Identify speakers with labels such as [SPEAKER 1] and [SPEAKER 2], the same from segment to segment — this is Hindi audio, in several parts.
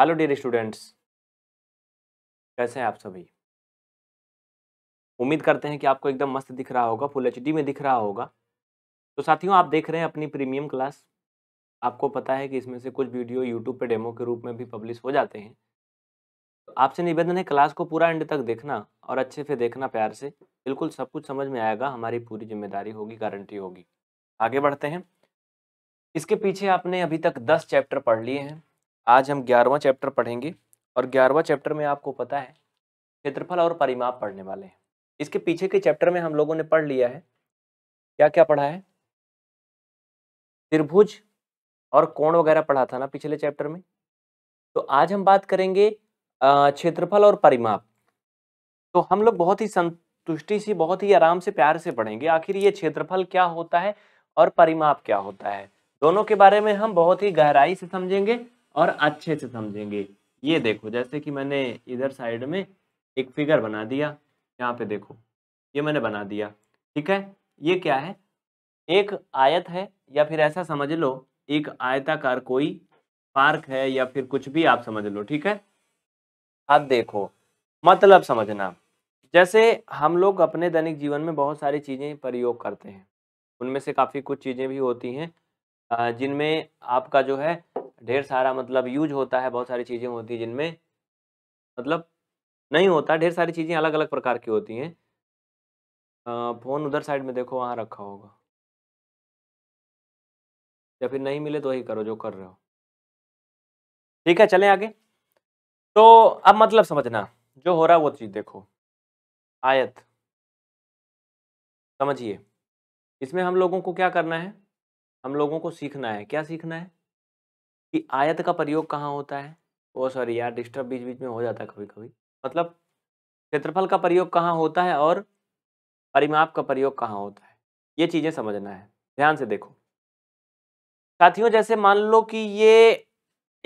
[SPEAKER 1] हेलो डियर स्टूडेंट्स कैसे हैं आप सभी उम्मीद करते हैं कि आपको एकदम मस्त दिख रहा होगा फुल एच में दिख रहा होगा तो साथियों आप देख रहे हैं अपनी प्रीमियम क्लास आपको पता है कि इसमें से कुछ वीडियो यूट्यूब पे डेमो के रूप में भी पब्लिश हो जाते हैं तो आपसे निवेदन है क्लास को पूरा एंड तक देखना और अच्छे से देखना प्यार से बिल्कुल सब कुछ समझ में आएगा हमारी पूरी जिम्मेदारी होगी गारंटी होगी आगे बढ़ते हैं इसके पीछे आपने अभी तक दस चैप्टर पढ़ लिए हैं आज हम ग्यारहवा चैप्टर पढ़ेंगे और ग्यारहवा चैप्टर में आपको पता है क्षेत्रफल और परिमाप पढ़ने वाले हैं इसके पीछे के चैप्टर में हम लोगों ने पढ़ लिया है क्या क्या पढ़ा है त्रिभुज और कोण वगैरह पढ़ा था ना पिछले चैप्टर में तो आज हम बात करेंगे क्षेत्रफल और परिमाप तो हम लोग बहुत ही संतुष्टि से बहुत ही आराम से प्यार से पढ़ेंगे आखिर ये क्षेत्रफल क्या होता है और परिमाप क्या होता है दोनों के बारे में हम बहुत ही गहराई से समझेंगे और अच्छे से समझेंगे ये देखो जैसे कि मैंने इधर साइड में एक फिगर बना दिया यहाँ पे देखो ये मैंने बना दिया ठीक है ये क्या है एक आयत है या फिर ऐसा समझ लो एक आयताकार कोई पार्क है या फिर कुछ भी आप समझ लो ठीक है अब देखो मतलब समझना जैसे हम लोग अपने दैनिक जीवन में बहुत सारी चीज़ें प्रयोग करते हैं उनमें से काफ़ी कुछ चीज़ें भी होती हैं जिनमें आपका जो है ढेर सारा मतलब यूज होता है बहुत सारी चीज़ें होती हैं जिनमें मतलब नहीं होता ढेर सारी चीज़ें अलग अलग प्रकार की होती हैं फ़ोन उधर साइड में देखो वहाँ रखा होगा या फिर नहीं मिले तो वही करो जो कर रहे हो ठीक है चलें आगे तो अब मतलब समझना जो हो रहा है वो चीज़ देखो आयत समझिए इसमें हम लोगों को क्या करना है हम लोगों को सीखना है क्या सीखना है कि आयत का प्रयोग कहाँ होता है ओ सॉरी यार डिस्टर्ब बीच बीच में हो जाता है कभी कभी मतलब क्षेत्रफल का प्रयोग कहाँ होता है और परिमाप का प्रयोग कहाँ होता है ये चीज़ें समझना है ध्यान से देखो साथियों जैसे मान लो कि ये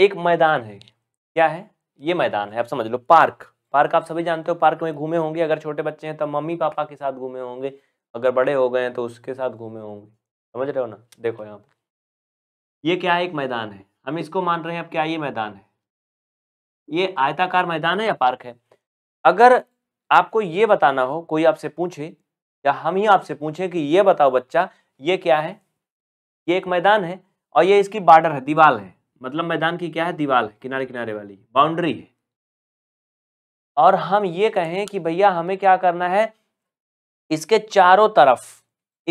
[SPEAKER 1] एक मैदान है क्या है ये मैदान है आप समझ लो पार्क पार्क आप सभी जानते हो पार्क में घूमे होंगे अगर छोटे बच्चे हैं तो मम्मी पापा के साथ घूमे होंगे अगर बड़े हो गए हैं तो उसके साथ घूमे होंगे समझ रहे हो ना देखो यहाँ पर ये क्या है एक मैदान है हम इसको मान रहे हैं अब क्या ये मैदान है ये आयताकार मैदान है या पार्क है अगर आपको ये बताना हो कोई आपसे पूछे या हम ही आपसे पूछें कि ये बताओ बच्चा ये क्या है ये एक मैदान है और ये इसकी बॉर्डर है दीवाल है मतलब मैदान की क्या है दीवाल है किनारे किनारे वाली बाउंड्री है और हम ये कहें कि भैया हमें क्या करना है इसके चारों तरफ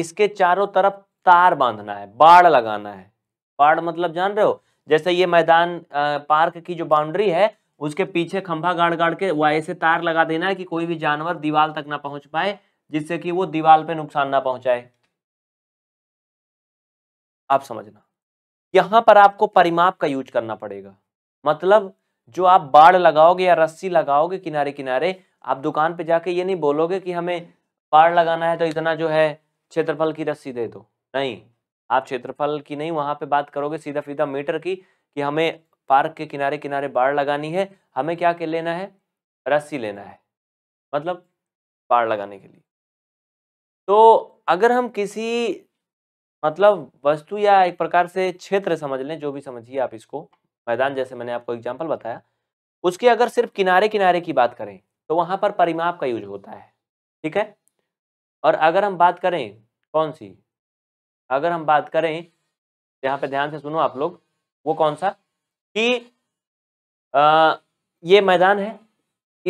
[SPEAKER 1] इसके चारों तरफ तार बांधना है बाढ़ लगाना है बाढ़ मतलब जान रहे हो जैसे ये मैदान पार्क की जो बाउंड्री है उसके पीछे खंभा गाड़ गाड़ के वह ऐसे तार लगा देना है कि कोई भी जानवर दीवार तक ना पहुंच पाए जिससे कि वो दीवार पे नुकसान ना पहुंचाए आप समझना यहाँ पर आपको परिमाप का यूज करना पड़ेगा मतलब जो आप बाढ़ लगाओगे या रस्सी लगाओगे किनारे किनारे आप दुकान पे जाके ये नहीं बोलोगे कि हमें बाढ़ लगाना है तो इतना जो है क्षेत्रफल की रस्सी दे दो नहीं आप क्षेत्रफल की नहीं वहाँ पे बात करोगे सीधा सीधा मीटर की कि हमें पार्क के किनारे किनारे बाढ़ लगानी है हमें क्या के लेना है रस्सी लेना है मतलब बाढ़ लगाने के लिए तो अगर हम किसी मतलब वस्तु या एक प्रकार से क्षेत्र समझ लें जो भी समझिए आप इसको मैदान जैसे मैंने आपको एग्जाम्पल बताया उसके अगर सिर्फ किनारे किनारे की बात करें तो वहाँ पर परिमाप का यूज होता है ठीक है और अगर हम बात करें कौन सी अगर हम बात करें यहाँ पे ध्यान से सुनो आप लोग वो कौन सा कि आ, ये मैदान है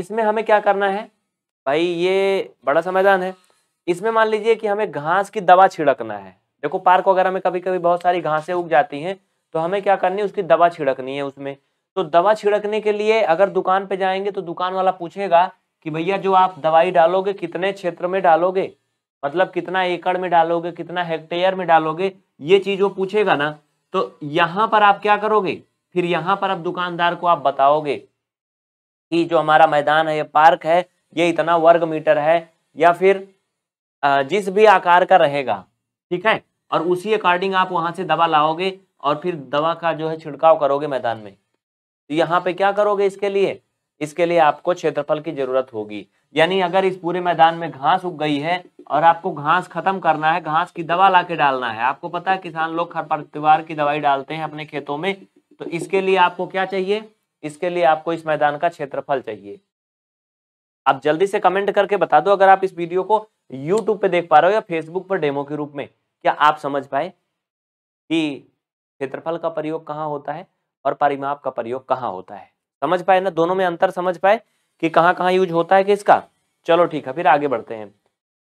[SPEAKER 1] इसमें हमें क्या करना है भाई ये बड़ा सा मैदान है इसमें मान लीजिए कि हमें घास की दवा छिड़कना है देखो पार्क वगैरह में कभी कभी बहुत सारी घासें उग जाती हैं तो हमें क्या करनी है उसकी दवा छिड़कनी है उसमें तो दवा छिड़कने के लिए अगर दुकान पे जाएंगे तो दुकान वाला पूछेगा कि भैया जो आप दवाई डालोगे कितने क्षेत्र में डालोगे मतलब कितना एकड़ में डालोगे कितना हेक्टेयर में डालोगे ये चीज वो पूछेगा ना तो यहाँ पर आप क्या करोगे फिर यहाँ पर आप दुकानदार को आप बताओगे कि जो हमारा मैदान है ये पार्क है ये इतना वर्ग मीटर है या फिर जिस भी आकार का रहेगा ठीक है और उसी अकॉर्डिंग आप वहां से दवा लाओगे और फिर दवा का जो है छिड़काव करोगे मैदान में तो यहाँ पे क्या करोगे इसके लिए इसके लिए आपको क्षेत्रफल की जरूरत होगी यानी अगर इस पूरे मैदान में घास उग गई है और आपको घास खत्म करना है घास की दवा ला के डालना है आपको पता है किसान लोग खरपतवार की दवाई डालते हैं अपने खेतों में तो इसके लिए आपको क्या चाहिए इसके लिए आपको इस मैदान का क्षेत्रफल चाहिए आप जल्दी से कमेंट करके बता दो अगर आप इस वीडियो को यूट्यूब पे देख पा रहे हो या फेसबुक पर डेमो के रूप में क्या आप समझ पाए कि क्षेत्रफल का प्रयोग कहाँ होता है और परिमाप का प्रयोग कहाँ होता है समझ पाए ना दोनों में अंतर समझ पाए कि कहाँ कहाँ यूज होता है कि इसका चलो ठीक है फिर आगे बढ़ते हैं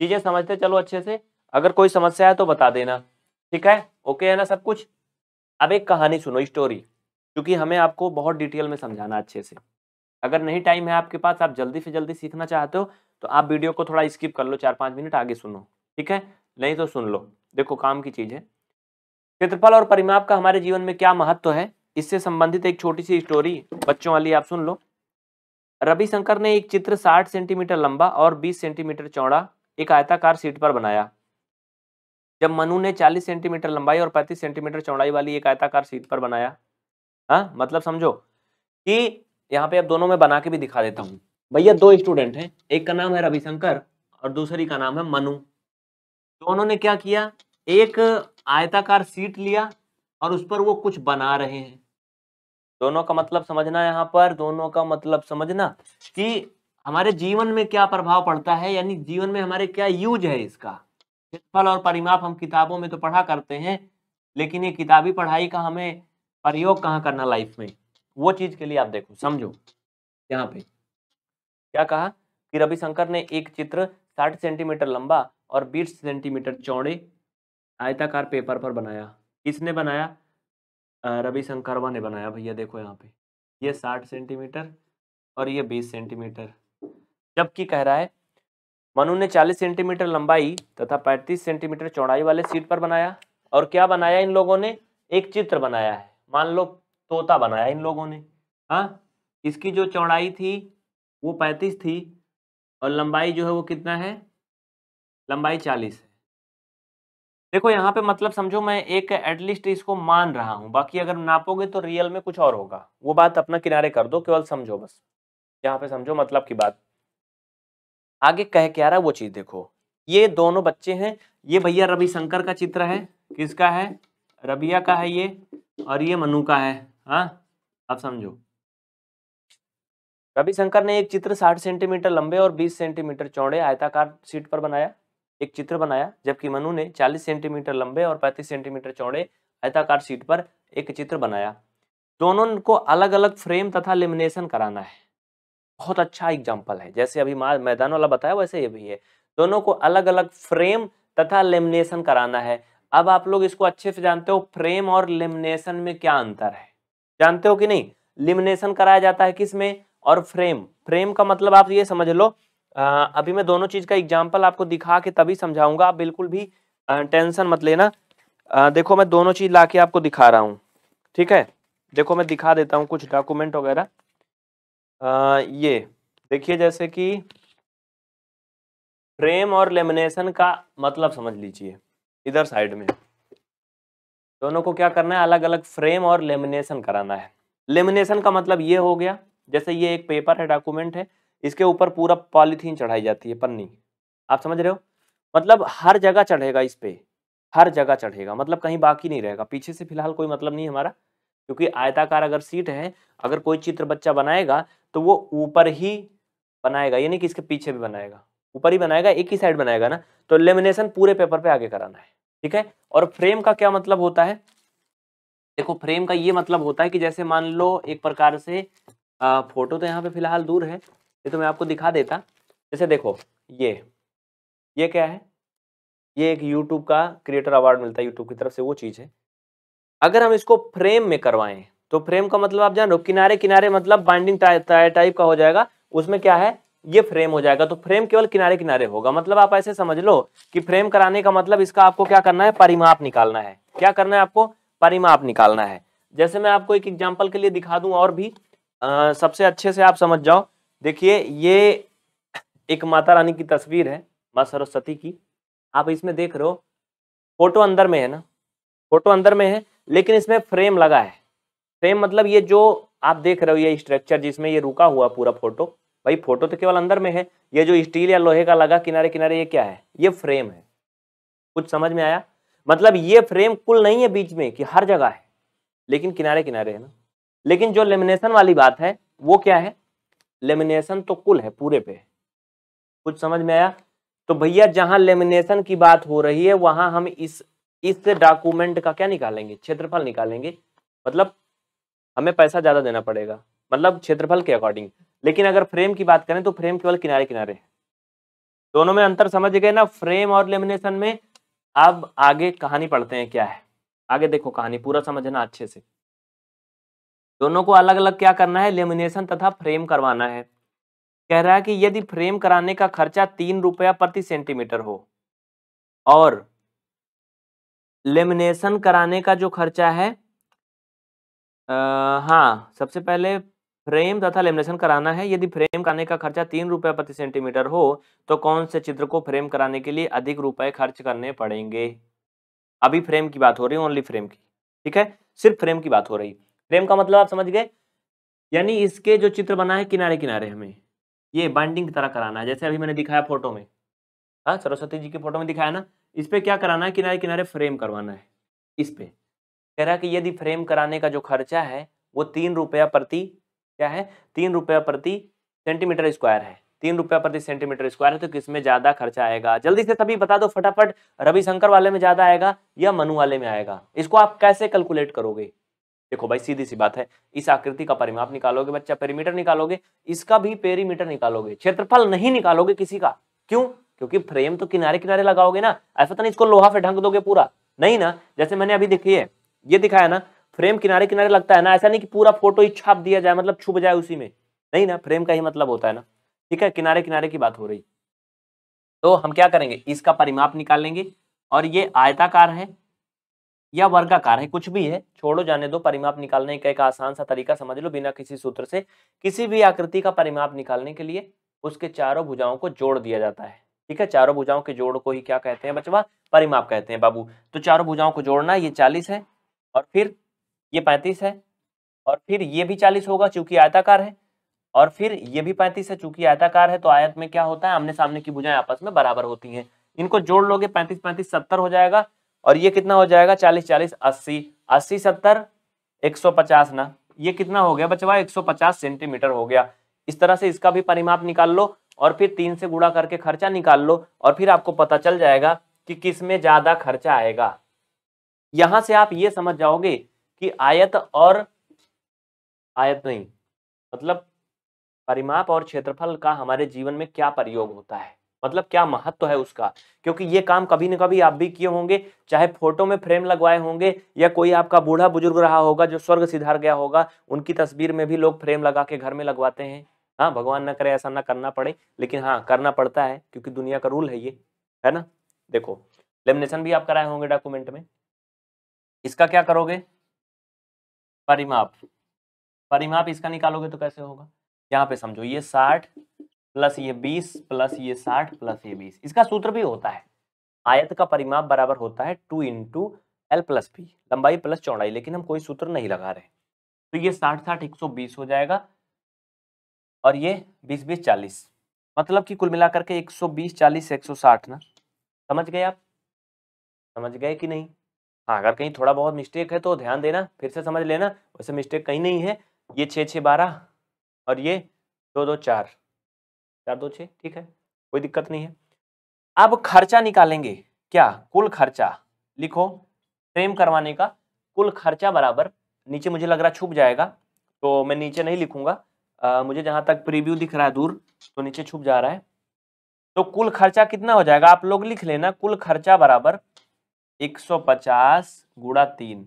[SPEAKER 1] चीजें समझते चलो अच्छे से अगर कोई समस्या है तो बता देना ठीक है ओके है ना सब कुछ अब एक कहानी सुनो स्टोरी क्योंकि हमें आपको बहुत डिटेल में समझाना अच्छे से अगर नहीं टाइम है आपके पास आप जल्दी से जल्दी सीखना चाहते हो तो आप वीडियो को थोड़ा स्किप कर लो चार पाँच मिनट आगे सुनो ठीक है नहीं तो सुन लो देखो काम की चीज़ है क्षेत्रफल और परिमाप का हमारे जीवन में क्या महत्व है इससे संबंधित एक छोटी सी स्टोरी बच्चों वाली आप सुन लो रविशंकर ने एक चित्र 60 सेंटीमीटर लंबा और 20 सेंटीमीटर चौड़ा एक आयताकार सीट पर बनाया जब मनु ने 40 सेंटीमीटर लंबाई और 35 सेंटीमीटर चौड़ाई वाली एक आयताकार सीट पर बनाया हाँ मतलब समझो कि यहाँ पे अब दोनों में बना के भी दिखा देता हूँ भैया दो स्टूडेंट हैं एक का नाम है रविशंकर और दूसरी का नाम है मनु दोनों ने क्या किया एक आयताकार सीट लिया और उस पर वो कुछ बना रहे हैं दोनों का मतलब समझना यहाँ पर दोनों का मतलब समझना कि हमारे जीवन में क्या प्रभाव पड़ता है यानी जीवन में हमारे क्या यूज है इसका फल और परिमाप हम किताबों में तो पढ़ा करते हैं लेकिन ये किताबी पढ़ाई का हमें प्रयोग कहाँ करना लाइफ में वो चीज के लिए आप देखो समझो यहाँ पे क्या कहा कि रविशंकर ने एक चित्र साठ सेंटीमीटर लंबा और बीस सेंटीमीटर चौड़े आयताकार पेपर पर बनाया किसने बनाया रविशंकर रवि शंकरवा ने बनाया भैया देखो यहाँ पे ये साठ सेंटीमीटर और ये बीस सेंटीमीटर जबकि कह रहा है मनु ने चालीस सेंटीमीटर लंबाई तथा पैंतीस सेंटीमीटर चौड़ाई वाले सीट पर बनाया और क्या बनाया इन लोगों ने एक चित्र बनाया है मान लो तोता बनाया इन लोगों ने हाँ इसकी जो चौड़ाई थी वो पैंतीस थी और लंबाई जो है वो कितना है लंबाई चालीस है देखो यहाँ पे मतलब समझो मैं एक एटलीस्ट इसको मान रहा हूँ बाकी अगर नापोगे तो रियल में कुछ और होगा वो बात अपना किनारे कर दो केवल समझो बस यहाँ पे समझो मतलब की बात आगे कह क्या रहा है वो चीज देखो ये दोनों बच्चे हैं ये भैया रविशंकर का चित्र है किसका है रबिया का है ये और ये मनु का है हाँ आप समझो रविशंकर ने एक चित्र 60 सेंटीमीटर लंबे और 20 सेंटीमीटर चौड़े आयताकार सीट पर बनाया एक चित्र बनाया जबकि मनु ने 40 सेंटीमीटर लंबे और 35 सेंटीमीटर चौड़े आयताकार सीट पर एक चित्र बनाया दोनों को अलग अलग फ्रेम तथा लेमिनेशन कराना है बहुत अच्छा एग्जाम्पल है जैसे अभी मैदान वाला बताया वैसे ये भी है दोनों को अलग अलग फ्रेम तथा लेमिनेशन कराना है अब आप लोग इसको अच्छे से जानते हो फ्रेम और लेमिनेशन में क्या अंतर है जानते हो कि नहीं लेमिनेशन कराया जाता है किस में और फ्रेम फ्रेम का मतलब आप ये समझ लो आ, अभी मैं दोनों चीज़ का एग्जाम्पल आपको दिखा के तभी समझाऊंगा आप बिल्कुल भी टेंशन मत लेना आ, देखो मैं दोनों चीज़ ला आपको दिखा रहा हूँ ठीक है देखो मैं दिखा देता हूँ कुछ डॉक्यूमेंट वगैरह ये देखिए जैसे कि फ्रेम और लेमिनेशन का मतलब समझ लीजिए इधर साइड में दोनों को क्या करना है अलग अलग फ्रेम और लेमिनेशन कराना है लेमिनेशन का मतलब ये हो गया जैसे ये एक पेपर है डॉक्यूमेंट है इसके ऊपर पूरा पॉलीथीन चढ़ाई जाती है पन्नी आप समझ रहे हो मतलब हर जगह चढ़ेगा इस पर हर जगह चढ़ेगा मतलब कहीं बाकी नहीं रहेगा पीछे से फिलहाल कोई मतलब नहीं हमारा क्योंकि आयताकार अगर सीट है अगर कोई चित्र बच्चा बनाएगा तो वो ऊपर ही बनाएगा यानी कि इसके पीछे भी बनाएगा ऊपर ही बनाएगा एक ही साइड बनाएगा ना तो लेमिनेशन पूरे पेपर पे आगे कराना है ठीक है और फ्रेम का क्या मतलब होता है देखो फ्रेम का ये मतलब होता है कि जैसे मान लो एक प्रकार से आ, फोटो तो यहाँ पे फिलहाल दूर है ये तो मैं आपको दिखा देता जैसे देखो ये ये क्या है ये एक यूट्यूब का क्रिएटर अवार्ड मिलता है यूट्यूब की तरफ से वो चीज़ है अगर हम इसको फ्रेम में करवाएं तो फ्रेम का मतलब आप जान हो किनारे किनारे मतलब बाइंडिंग टाइप का हो जाएगा उसमें क्या है ये फ्रेम हो जाएगा तो फ्रेम केवल किनारे किनारे होगा मतलब आप ऐसे समझ लो कि फ्रेम कराने का मतलब इसका आपको क्या करना है परिमाप निकालना है क्या करना है आपको परिमाप निकालना है जैसे मैं आपको एक एग्जाम्पल के लिए दिखा दूं और भी आ, सबसे अच्छे से आप समझ जाओ देखिए ये एक माता रानी की तस्वीर है माँ सरस्वती की आप इसमें देख रहे हो फोटो अंदर में है ना फोटो अंदर में है लेकिन इसमें फ्रेम लगा है फ्रेम मतलब ये जो आप देख रहे हो ये स्ट्रक्चर जिसमें ये रुका हुआ पूरा फोटो भाई फोटो तो केवल अंदर में है ये जो स्टील या लोहे का लगा किनारे किनारे ये क्या है ये फ्रेम है कुछ समझ में आया मतलब ये फ्रेम कुल नहीं है बीच में कि हर जगह है लेकिन किनारे किनारे है ना लेकिन जो लेमिनेशन वाली बात है वो क्या है लेमिनेशन तो कुल है पूरे पे कुछ समझ में आया तो भैया जहां लेमिनेशन की बात हो रही है वहां हम इस इस डॉक्यूमेंट का क्या निकालेंगे क्षेत्रफल निकालेंगे मतलब हमें पैसा ज्यादा देना पड़ेगा मतलब क्षेत्रफल के अकॉर्डिंग लेकिन अगर फ्रेम की बात करें तो फ्रेम केवल किनारे किनारे है दोनों में अंतर समझ गए ना फ्रेम और लेमिनेशन में अब आगे कहानी पढ़ते हैं क्या है आगे देखो कहानी पूरा समझना अच्छे से दोनों को अलग अलग क्या करना है लेमिनेशन तथा फ्रेम करवाना है कह रहा है कि यदि फ्रेम कराने का खर्चा तीन रुपया प्रति सेंटीमीटर हो और लेमिनेशन कराने का जो खर्चा है आ, हाँ सबसे पहले फ्रेम तथा लेमिनेशन कराना है यदि फ्रेम कराने का खर्चा तीन रुपये प्रति सेंटीमीटर हो तो कौन से चित्र को फ्रेम कराने के लिए अधिक रुपए खर्च करने पड़ेंगे अभी फ्रेम की बात हो रही है ओनली फ्रेम की ठीक है सिर्फ फ्रेम की बात हो रही है फ्रेम का मतलब आप समझ गए यानी इसके जो चित्र बना है किनारे किनारे हमें ये बाइंडिंग की तरह कराना है जैसे अभी मैंने दिखाया फोटो में हाँ सरस्वती जी के फोटो में दिखाया ना इस पर क्या कराना है किनारे किनारे फ्रेम करवाना है इस पर कह रहा है कि यदि फ्रेम कराने का जो खर्चा है वो तीन रुपया प्रति क्या है तीन रुपया प्रति सेंटीमीटर स्क्वायर है तीन रुपया प्रति सेंटीमीटर स्क्वायर है तो किसमें ज्यादा खर्चा आएगा जल्दी से सभी बता दो फटाफट रविशंकर वाले में ज्यादा आएगा या मनु वाले में आएगा इसको आप कैसे कैलकुलेट करोगे देखो भाई सीधी सी बात है इस आकृति का परिमाप निकालोगे बच्चा पेरीमीटर निकालोगे इसका भी पेरीमीटर निकालोगे क्षेत्रफल नहीं निकालोगे किसी का क्यों क्योंकि फ्रेम तो किनारे किनारे लगाओगे ना ऐसा तो नहीं इसको लोहा से ढंग दोगे पूरा नहीं ना जैसे मैंने अभी देखी है ये दिखाया ना फ्रेम किनारे किनारे लगता है ना ऐसा नहीं कि पूरा फोटो ही छाप दिया जाए मतलब छुप जाए उसी में नहीं ना फ्रेम का ही मतलब होता है ना ठीक है किनारे किनारे की बात हो रही तो हम क्या करेंगे इसका परिमाप निकालेंगे और ये आयताकार है या वर्गाकार है कुछ भी है छोड़ो जाने दो परिमाप निकालने का एक आसान सा तरीका समझ लो बिना किसी सूत्र से किसी भी आकृति का परिमाप निकालने के लिए उसके चारों भुजाओं को जोड़ दिया जाता है ठीक है चारों भुजाओं के जोड़ को ही क्या कहते हैं बचवा परिमाप कहते हैं बाबू तो चारों भुजाओं को जोड़ना ये चालीस है और फिर ये पैंतीस है और फिर ये भी चालीस होगा चूंकि आयताकार है और फिर ये भी पैंतीस है चूंकि आयताकार है तो आयत में क्या होता है आमने सामने की भुजाएं आपस में बराबर होती हैं इनको जोड़ लोगे पैंतीस पैंतीस सत्तर हो जाएगा और ये कितना हो जाएगा चालीस चालीस अस्सी अस्सी सत्तर एक सौ पचास ना ये कितना हो गया बचवा एक सौ पचास सेंटीमीटर हो गया इस तरह से इसका भी परिमाप निकाल लो और फिर तीन से गुड़ा करके खर्चा निकाल लो और फिर आपको पता चल जाएगा कि किस में ज्यादा खर्चा आएगा यहां से आप ये समझ जाओगे कि आयत और आयत नहीं मतलब परिमाप और क्षेत्रफल का हमारे जीवन में क्या प्रयोग होता है मतलब क्या महत्व तो है उसका क्योंकि ये काम कभी ना कभी आप भी किए होंगे चाहे फोटो में फ्रेम लगवाए होंगे या कोई आपका बूढ़ा बुजुर्ग रहा होगा जो स्वर्ग सिधार गया होगा उनकी तस्वीर में भी लोग फ्रेम लगा के घर में लगवाते हैं हाँ भगवान ना करे ऐसा ना करना पड़े लेकिन हाँ करना पड़ता है क्योंकि दुनिया का रूल है ये है ना देखो लेमिनेशन भी आप कराए होंगे डॉक्यूमेंट में इसका क्या करोगे परिमाप परिमाप इसका निकालोगे तो कैसे होगा यहाँ पे समझो ये साठ प्लस ये बीस प्लस ये साठ प्लस ये बीस इसका सूत्र भी होता है आयत का परिमाप बराबर होता है two into L plus B लंबाई प्लस चौड़ाई लेकिन हम कोई सूत्र नहीं लगा रहे तो ये साठ साठ एक सौ बीस हो जाएगा और ये बीस बीस चालीस मतलब कि कुल मिलाकर के एक सौ बीस चालीस एक सौ साठ ना समझ गए आप समझ गए कि नहीं हाँ अगर कहीं थोड़ा बहुत मिस्टेक है तो ध्यान देना फिर से समझ लेना वैसे मिस्टेक कहीं नहीं है ये छः छः बारह और ये दो दो चार चार दो छः ठीक है कोई दिक्कत नहीं है अब खर्चा निकालेंगे क्या कुल खर्चा लिखो फ्रेम करवाने का कुल खर्चा बराबर नीचे मुझे लग रहा छुप जाएगा तो मैं नीचे नहीं लिखूंगा आ, मुझे जहां तक प्रीव्यू दिख रहा है दूर तो नीचे छुप जा रहा है तो कुल खर्चा कितना हो जाएगा आप लोग लिख लेना कुल खर्चा बराबर 150 गुड़ा तीन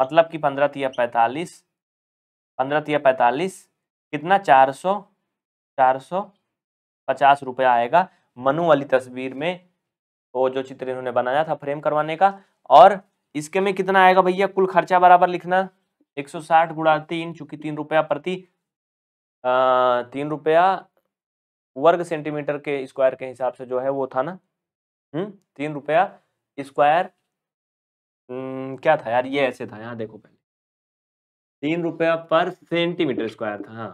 [SPEAKER 1] मतलब कि पंद्रह तिया पैंतालीस पंद्रह तिया पैंतालीस कितना चार सौ चार सौ पचास रुपया आएगा मनु वाली तस्वीर में वो तो जो चित्र इन्होंने बनाया था फ्रेम करवाने का और इसके में कितना आएगा भैया कुल खर्चा बराबर लिखना एक सौ साठ गुणा तीन चूंकि तीन रुपया प्रति तीन रुपया वर्ग सेंटीमीटर के स्क्वायर के हिसाब से जो है वो था ना हम्म तीन रुपया स्क्वायर हम्म, क्या था यार ये ऐसे था यहाँ देखो पहले तीन रुपया पर सेंटीमीटर स्क्वायर था हाँ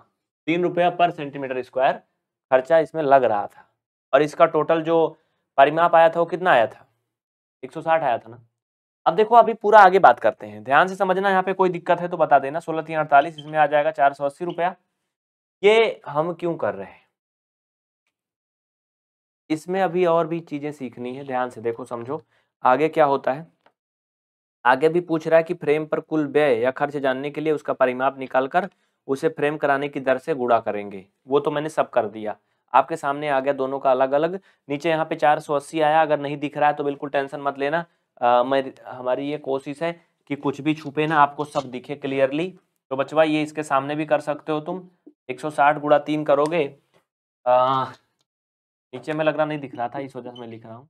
[SPEAKER 1] तीन रुपया पर सेंटीमीटर स्क्वायर खर्चा इसमें लग रहा था और इसका टोटल जो परिमाप आया था वो कितना आया था 160 आया था ना अब देखो अभी पूरा आगे बात करते हैं ध्यान से समझना यहाँ पे कोई दिक्कत है तो बता देना सोलह तीन अड़तालीस इसमें आ जाएगा चार सौ अस्सी रुपया ये हम क्यों कर रहे हैं इसमें अभी और भी चीज़ें सीखनी है ध्यान से देखो समझो आगे क्या होता है आगे भी पूछ रहा है कि फ्रेम पर कुल व्यय या खर्च जानने के लिए उसका परिमाप निकालकर उसे फ्रेम कराने की दर से गुड़ा करेंगे वो तो मैंने सब कर दिया आपके सामने आ गया दोनों का अलग अलग नीचे यहाँ पे अस्सी आया अगर नहीं दिख रहा है तो बिल्कुल टेंशन मत लेना आ, मैं हमारी ये कोशिश है कि कुछ भी छुपे ना आपको सब दिखे क्लियरली तो बचवा ये इसके सामने भी कर सकते हो तुम 160 सौ साठ गुड़ा तीन करोगे आ, नीचे में लग रहा नहीं दिख रहा था इस वजह से मैं लिख रहा हूँ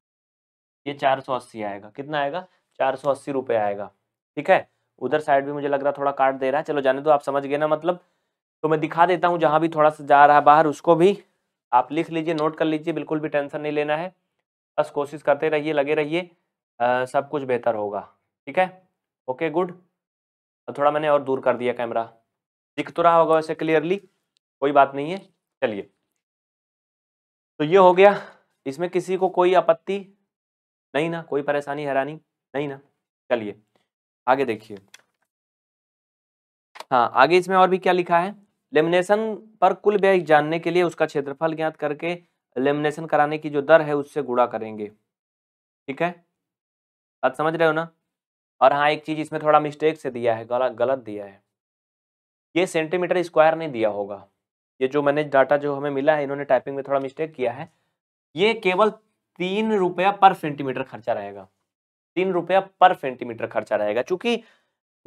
[SPEAKER 1] ये 480 आएगा कितना आएगा 480 रुपए आएगा ठीक है उधर साइड भी मुझे लग रहा थोड़ा काट दे रहा है चलो जाने दो आप समझ गए ना मतलब तो मैं दिखा देता हूँ जहाँ भी थोड़ा सा जा रहा है बाहर उसको भी आप लिख लीजिए नोट कर लीजिए बिल्कुल भी टेंशन नहीं लेना है बस कोशिश करते रहिए लगे रहिए सब कुछ बेहतर होगा ठीक है ओके गुड थोड़ा मैंने और दूर कर दिया कैमरा दिख तो रहा होगा वैसे क्लियरली कोई बात नहीं है चलिए तो ये हो गया इसमें किसी को कोई आपत्ति नहीं ना कोई परेशानी हैरानी नहीं ना चलिए आगे देखिए हाँ आगे इसमें और भी क्या लिखा है लेमिनेशन पर कुल व्यय जानने के लिए उसका क्षेत्रफल ज्ञात करके लेमिनेशन कराने की जो दर है उससे गुड़ा करेंगे ठीक है बात समझ रहे हो ना और हाँ एक चीज़ इसमें थोड़ा मिस्टेक से दिया है गलत गलत दिया है ये सेंटीमीटर स्क्वायर नहीं दिया होगा ये जो मैंने डाटा जो हमें मिला है इन्होंने टाइपिंग में थोड़ा मिस्टेक किया है ये केवल तीन रुपया पर सेंटीमीटर खर्चा रहेगा तीन रुपया पर सेंटीमीटर खर्चा रहेगा चूंकि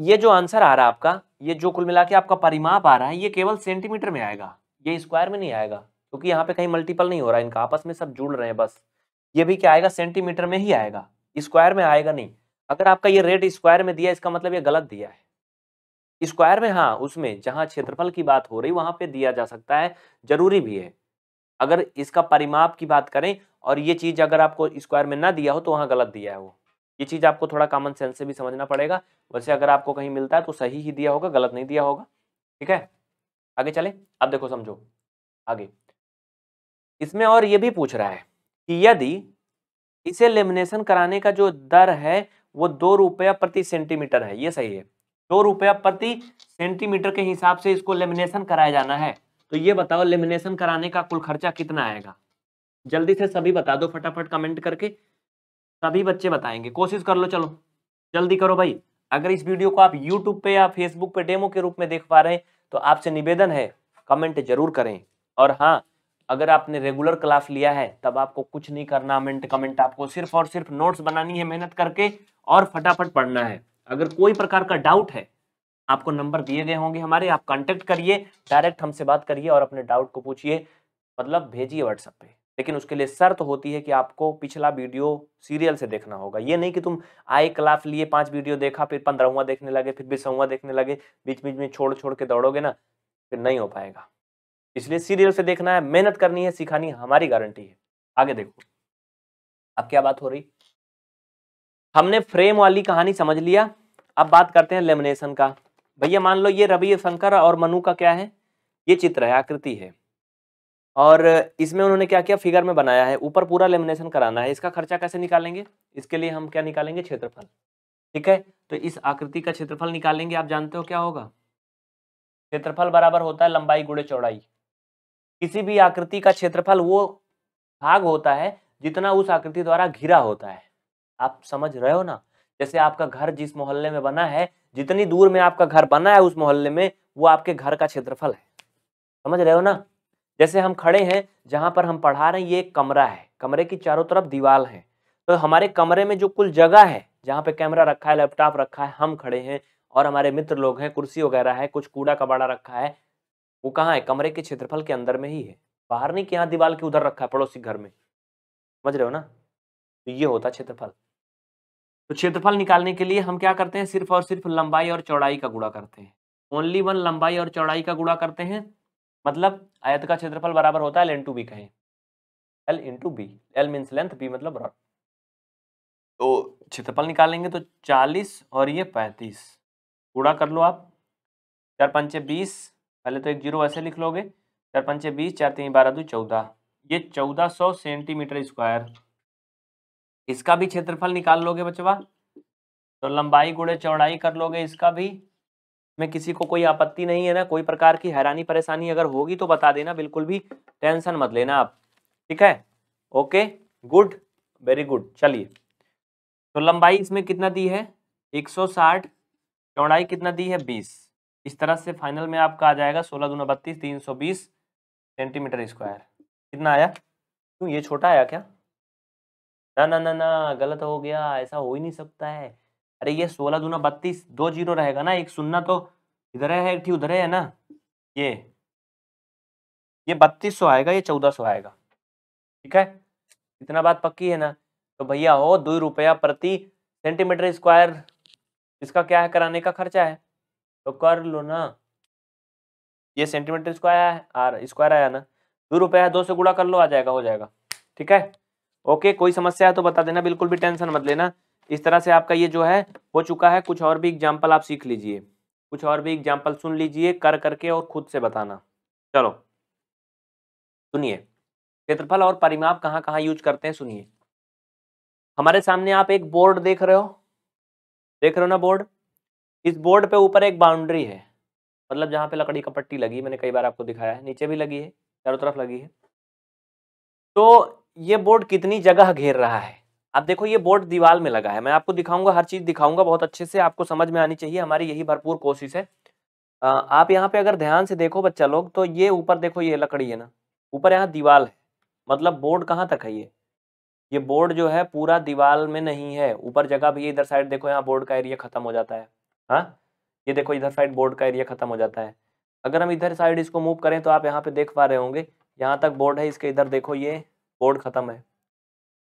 [SPEAKER 1] ये जो आंसर आ रहा है आपका ये जो कुल मिला के आपका परिमाप आ रहा है ये केवल सेंटीमीटर में आएगा ये स्क्वायर में नहीं आएगा क्योंकि यहाँ पे कहीं मल्टीपल नहीं हो रहा है इनका आपस में सब जुड़ रहे हैं बस ये भी क्या आएगा सेंटीमीटर में ही आएगा स्क्वायर में आएगा नहीं अगर आपका ये रेट स्क्वायर में दिया इसका मतलब ये गलत दिया है स्क्वायर में हाँ उसमें जहाँ क्षेत्रफल की बात हो रही वहाँ पे दिया जा सकता है जरूरी भी है अगर इसका परिमाप की बात करें और ये चीज़ अगर आपको स्क्वायर में ना दिया हो तो वहाँ गलत दिया है वो ये चीज़ आपको थोड़ा कॉमन सेंस से भी समझना पड़ेगा वैसे हम्म। अगर आपको कहीं मिलता है तो सही ही दिया होगा गलत नहीं दिया होगा ठीक है आगे चले अब देखो समझो आगे इसमें और ये भी पूछ रहा है कि यदि इसे लेमिनेशन कराने का जो दर है वो दो रुपया प्रति सेंटीमीटर है ये सही है दो रुपया प्रति सेंटीमीटर के हिसाब से इसको लेमिनेशन कराया जाना है तो ये बताओ लेमिनेशन कराने का कुल खर्चा कितना आएगा जल्दी से सभी बता दो फटाफट कमेंट करके सभी बच्चे बताएंगे कोशिश कर लो चलो जल्दी करो भाई अगर इस वीडियो को आप यूट्यूब पे या फेसबुक पे डेमो के रूप में देख पा रहे हैं तो आपसे निवेदन है कमेंट जरूर करें और हाँ अगर आपने रेगुलर क्लास लिया है तब आपको कुछ नहीं करना मिनट कमेंट आपको सिर्फ और सिर्फ नोट्स बनानी है मेहनत करके और फटाफट पढ़ना है अगर कोई प्रकार का डाउट है आपको नंबर दिए गए होंगे हमारे आप कांटेक्ट करिए डायरेक्ट हमसे बात करिए और अपने डाउट को पूछिए मतलब भेजिए व्हाट्सएप पे लेकिन उसके लिए शर्त होती है कि आपको पिछला वीडियो सीरियल से देखना होगा ये नहीं कि तुम आए क्लास लिए पांच वीडियो देखा फिर पंद्रहवा देखने लगे फिर बीसवा देखने लगे बीच बीच में छोड़ छोड़ के दौड़ोगे ना फिर नहीं हो पाएगा इसलिए सीरियल से देखना है मेहनत करनी है सिखानी है, हमारी गारंटी है आगे देखो अब क्या बात हो रही हमने फ्रेम वाली कहानी समझ लिया अब बात करते हैं लेमिनेशन का भैया मान लो ये रवि शंकर और मनु का क्या है ये चित्र है आकृति है और इसमें उन्होंने क्या किया फिगर में बनाया है ऊपर पूरा लेमिनेशन कराना है इसका खर्चा कैसे निकालेंगे इसके लिए हम क्या निकालेंगे क्षेत्रफल ठीक है तो इस आकृति का क्षेत्रफल निकालेंगे आप जानते हो क्या होगा क्षेत्रफल बराबर होता है लंबाई गुड़े चौड़ाई किसी भी आकृति का क्षेत्रफल वो भाग होता है जितना उस आकृति द्वारा घिरा होता है आप समझ रहे हो ना जैसे आपका घर जिस मोहल्ले में बना है जितनी दूर में आपका घर बना है उस मोहल्ले में वो आपके घर का क्षेत्रफल है समझ रहे हो ना जैसे हम खड़े हैं जहाँ पर हम पढ़ा रहे हैं ये एक कमरा है कमरे की चारों तरफ दीवार है तो हमारे कमरे में जो कुल जगह है जहाँ पे कैमरा रखा है लैपटॉप रखा है हम खड़े हैं और हमारे मित्र लोग हैं कुर्सी वगैरह है कुछ कूड़ा कबाड़ा रखा है वो कहाँ है कमरे के क्षेत्रफल के अंदर में ही है बाहर नहीं कि यहाँ दीवार के उधर रखा है पड़ोसी घर में समझ रहे हो ना तो ये होता क्षेत्रफल तो क्षेत्रफल निकालने के लिए हम क्या करते हैं सिर्फ और सिर्फ लंबाई और चौड़ाई का गुड़ा करते हैं ओनली वन लंबाई और चौड़ाई का गुड़ा करते हैं मतलब आयत का क्षेत्रफल बराबर होता है एल इंटू बी कहें L into B L means length B मतलब ब्रॉड तो क्षेत्रफल निकालेंगे तो चालीस और ये पैंतीस पूरा कर लो आप चार पंचे बीस पहले तो एक जीरो ऐसे लिख लोगे चार पंचे बीस चार तीन बारह दो चौदह ये चौदह सौ सेंटीमीटर स्क्वायर इसका भी क्षेत्रफल निकाल लोगे बचवा तो लंबाई गुड़े चौड़ाई कर लोगे इसका भी में किसी को कोई आपत्ति नहीं है ना कोई प्रकार की हैरानी परेशानी अगर होगी तो बता देना बिल्कुल भी टेंशन मत लेना आप ठीक है ओके गुड वेरी गुड चलिए तो लंबाई इसमें कितना दी है 160 चौड़ाई कितना दी है 20 इस तरह से फाइनल में आपका आ जाएगा सोलह दूना बत्तीस तीन सौ बीस सेंटीमीटर स्क्वायर कितना आया क्यों ये छोटा आया क्या ना ना ना ना गलत हो गया ऐसा हो ही नहीं सकता है अरे ये सोलह दूना बत्तीस दो जीरो रहेगा ना एक सुनना तो इधर है एक ठीक उधर है ना ये ये बत्तीस सौ आएगा ये चौदह सौ आएगा ठीक है इतना बात पक्की है ना तो भैया हो दो रुपया प्रति सेंटीमीटर स्क्वायर इसका क्या है कराने का खर्चा है तो कर लो ना ये सेंटीमीटर स्क्वायर आया स्क्वायर आया ना दो रुपया दो से गुड़ा कर लो आ जाएगा हो जाएगा ठीक है ओके कोई समस्या है तो बता देना बिल्कुल भी टेंशन मत लेना इस तरह से आपका ये जो है हो चुका है कुछ और भी एग्जाम्पल आप सीख लीजिए कुछ और भी एग्जाम्पल सुन लीजिए कर करके और खुद से बताना चलो सुनिए क्षेत्रफल और परिमाप कहाँ कहाँ यूज करते हैं सुनिए हमारे सामने आप एक बोर्ड देख रहे हो देख रहे हो ना बोर्ड इस बोर्ड पे ऊपर एक बाउंड्री है मतलब जहाँ पे लकड़ी का पट्टी लगी मैंने कई बार आपको दिखाया है नीचे भी लगी है चारों तरफ लगी है तो ये बोर्ड कितनी जगह घेर रहा है अब देखो ये बोर्ड दीवार में लगा है मैं आपको दिखाऊंगा हर चीज दिखाऊंगा बहुत अच्छे से आपको समझ में आनी चाहिए हमारी यही भरपूर कोशिश है आप यहाँ पे अगर ध्यान से देखो बच्चा लोग तो ये ऊपर देखो ये लकड़ी है ना ऊपर यहाँ दीवार है मतलब बोर्ड कहाँ तक है ये ये बोर्ड जो है पूरा दीवार में नहीं है ऊपर जगह भी इधर साइड देखो यहाँ बोर्ड का एरिया खत्म हो जाता है हाँ ये देखो इधर साइड बोर्ड का एरिया खत्म हो जाता है अगर हम इधर साइड इसको मूव करें तो आप यहाँ पे देख पा रहे होंगे यहाँ तक बोर्ड है इसके इधर देखो ये बोर्ड खत्म है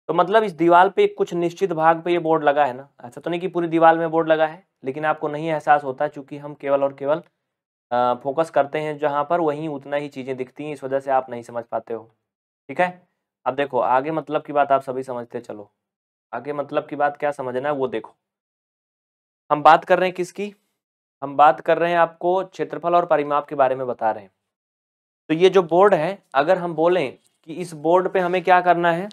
[SPEAKER 1] तो मतलब इस दीवार पे कुछ निश्चित भाग पे ये बोर्ड लगा है ना ऐसा तो नहीं कि पूरी दीवार में बोर्ड लगा है लेकिन आपको नहीं एहसास होता चूँकि हम केवल और केवल फोकस करते हैं जहाँ पर वहीं उतना ही चीज़ें दिखती हैं इस वजह से आप नहीं समझ पाते हो ठीक है अब देखो आगे मतलब की बात आप सभी समझते चलो आगे मतलब की बात क्या समझना है वो देखो हम बात कर रहे हैं किसकी हम बात कर रहे हैं आपको क्षेत्रफल और परिमाप के बारे में बता रहे हैं तो ये जो बोर्ड है अगर हम बोलें कि इस बोर्ड पे हमें क्या करना है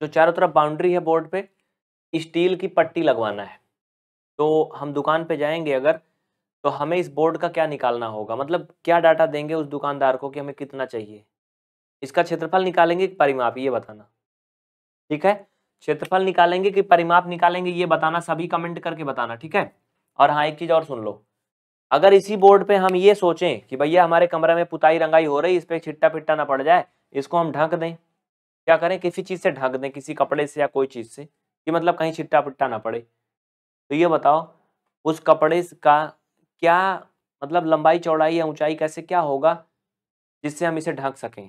[SPEAKER 1] जो तो चारों तरफ बाउंड्री है बोर्ड पे स्टील की पट्टी लगवाना है तो हम दुकान पे जाएंगे अगर तो हमें इस बोर्ड का क्या निकालना होगा मतलब क्या डाटा देंगे उस दुकानदार को कि हमें कितना चाहिए इसका क्षेत्रफल निकालेंगे कि परिमाप ये बताना ठीक है क्षेत्रफल निकालेंगे कि परिमाप निकालेंगे ये बताना सभी कमेंट करके बताना ठीक है और हाँ एक चीज़ और सुन लो अगर इसी बोर्ड पे हम ये सोचें कि भैया हमारे कमरे में पुताई रंगाई हो रही है इस पर छिट्टा पिट्टा ना पड़ जाए इसको हम ढक दें क्या करें किसी चीज़ से ढक दें किसी कपड़े से या कोई चीज़ से कि मतलब कहीं छिट्टा पिट्टा ना पड़े तो ये बताओ उस कपड़े का क्या मतलब लंबाई चौड़ाई या ऊंचाई कैसे क्या होगा जिससे हम इसे ढक सकें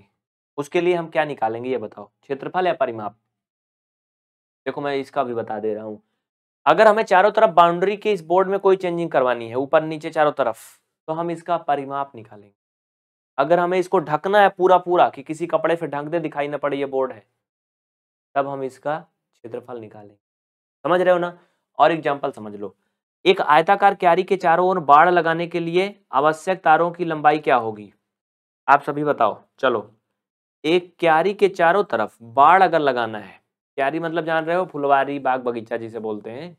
[SPEAKER 1] उसके लिए हम क्या निकालेंगे ये बताओ क्षेत्रफल या परिमाप देखो मैं इसका भी बता दे रहा हूँ अगर हमें चारों तरफ बाउंड्री के इस बोर्ड में कोई चेंजिंग करवानी है ऊपर नीचे चारों तरफ तो हम इसका परिमाप निकालेंगे अगर हमें इसको ढकना है पूरा पूरा कि किसी कपड़े से ढक दे दिखाई ना पड़े ये बोर्ड है तब हम इसका क्षेत्रफल निकालेंगे समझ रहे हो ना और एग्जाम्पल समझ लो एक आयताकार क्यारी के चारों ओर बाढ़ लगाने के लिए आवश्यक तारों की लंबाई क्या होगी आप सभी बताओ चलो एक क्यारी के चारों तरफ बाढ़ अगर लगाना है क्यारी मतलब जान रहे हो फुलवारी बाग बगीचा जिसे बोलते हैं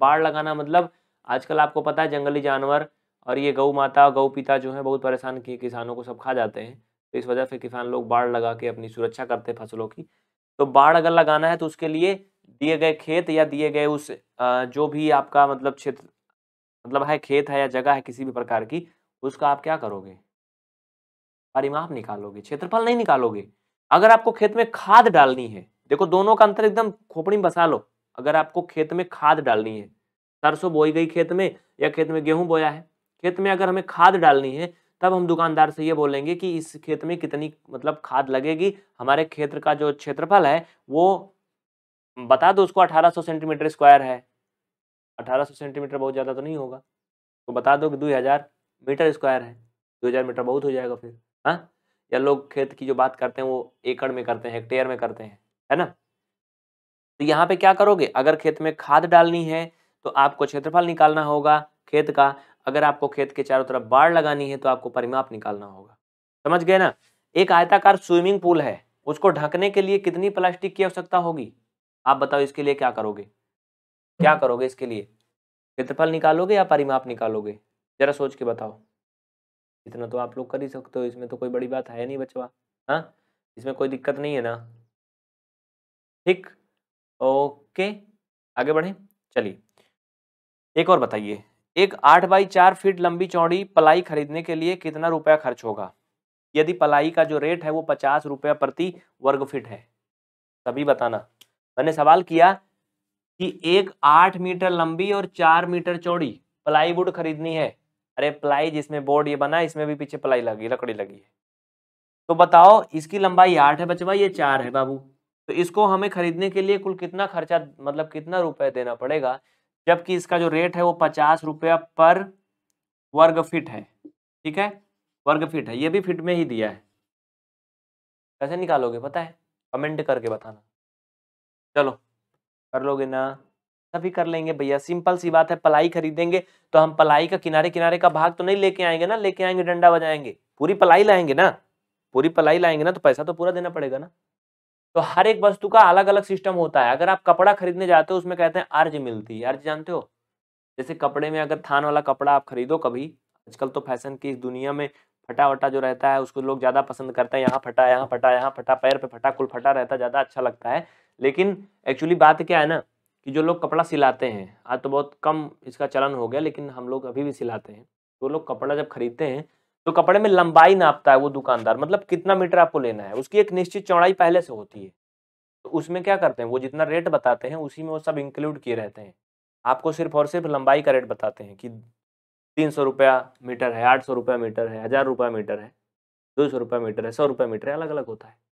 [SPEAKER 1] बाढ़ लगाना मतलब आजकल आपको पता है जंगली जानवर और ये गऊ माता गऊ पिता जो है बहुत परेशान किए किसानों को सब खा जाते हैं तो इस वजह से किसान लोग बाढ़ लगा के अपनी सुरक्षा करते हैं फसलों की तो बाढ़ अगर लगाना है तो उसके लिए दिए गए खेत या दिए गए उस जो भी आपका मतलब क्षेत्र मतलब है खेत है या जगह है किसी भी प्रकार की उसका आप क्या करोगे परिमाप निकालोगे क्षेत्रफल नहीं निकालोगे अगर आपको खेत में खाद डालनी है देखो दोनों का अंतर एकदम खोपड़ी में बसा लो अगर आपको खेत में खाद डालनी है सरसों बोई गई खेत में या खेत में गेहूं बोया है खेत में अगर हमें खाद डालनी है तब हम दुकानदार से ये बोलेंगे कि इस खेत में कितनी मतलब खाद लगेगी हमारे क्षेत्र का जो क्षेत्रफल है वो बता दो उसको 1800 सेंटीमीटर स्क्वायर है 1800 सेंटीमीटर बहुत ज़्यादा तो नहीं होगा तो बता दो कि 2000 मीटर स्क्वायर है 2000 मीटर बहुत हो जाएगा फिर हाँ या लोग खेत की जो बात करते हैं वो एकड़ में करते हैं हेक्टेयर में करते हैं है ना तो यहाँ पे क्या करोगे अगर खेत में खाद डालनी है तो आपको क्षेत्रफल निकालना होगा खेत का अगर आपको खेत के चारों तरफ बाढ़ लगानी है तो आपको परिमाप निकालना होगा समझ गए ना एक आयताकार स्विमिंग पूल है उसको ढकने के लिए कितनी प्लास्टिक की आवश्यकता होगी आप बताओ इसके लिए क्या करोगे क्या हम्म। करोगे इसके लिए क्षेत्रफल निकालोगे या परिमाप निकालोगे जरा सोच के बताओ इतना तो आप लोग कर ही सकते हो इसमें तो कोई बड़ी बात है नहीं बचवा हाँ इसमें कोई दिक्कत नहीं है ना ठीक ओके आगे बढ़े चलिए एक और बताइए एक आठ बाई चार फीट लंबी चौड़ी पलाई खरीदने के लिए कितना रुपया खर्च होगा यदि पलाई का जो रेट है वो पचास रुपया प्रति वर्ग फीट है तभी बताना मैंने सवाल किया कि एक आठ मीटर लंबी और चार मीटर चौड़ी प्लाईवुड खरीदनी है अरे प्लाई जिसमें बोर्ड ये बना इसमें भी पीछे प्लाई लगी लकड़ी लगी है तो बताओ इसकी लंबाई आठ है बचवा ये चार है बाबू तो इसको हमें खरीदने के लिए कुल कितना खर्चा मतलब कितना रुपए देना पड़ेगा जबकि इसका जो रेट है वो पचास रुपया पर वर्ग फिट है ठीक है वर्ग फिट है ये भी फिट में ही दिया है कैसे निकालोगे पता है कमेंट करके बताना चलो कर लोगे ना सभी कर लेंगे भैया सिंपल सी बात है पलाई खरीदेंगे तो हम पलाई का किनारे किनारे का भाग तो नहीं लेके आएंगे ना लेके आएंगे डंडा बजाएंगे पूरी पलाई लाएंगे ना पूरी पलाई लाएंगे ना तो पैसा तो पूरा देना पड़ेगा ना तो हर एक वस्तु का अलग अलग सिस्टम होता है अगर आप कपड़ा खरीदने जाते हो उसमें कहते हैं अर्ज मिलती है अर्ज जानते हो जैसे कपड़े में अगर थान वाला कपड़ा आप खरीदो कभी आजकल तो फैशन की इस दुनिया में फटा वटा जो रहता है उसको लोग ज़्यादा पसंद करते हैं यहाँ फटा यहाँ फटा यहाँ फटा पैर पे फटा कुल फटा रहता है ज़्यादा अच्छा लगता है लेकिन एक्चुअली बात क्या है ना कि जो लोग कपड़ा सिलाते हैं आज तो बहुत कम इसका चलन हो गया लेकिन हम लोग अभी भी सिलाते हैं जो तो लोग कपड़ा जब खरीदते हैं तो कपड़े में लंबाई नापता है वो दुकानदार मतलब कितना मीटर आपको लेना है उसकी एक निश्चित चौड़ाई पहले से होती है तो उसमें क्या करते हैं वो जितना रेट बताते हैं उसी में वो सब इंक्लूड किए रहते हैं आपको सिर्फ और सिर्फ लंबाई का रेट बताते हैं कि तीन सौ रुपया मीटर है आठ सौ रुपया मीटर है हज़ार रुपया मीटर है दो सौ रुपया मीटर है सौ रुपया मीटर है अलग अलग होता है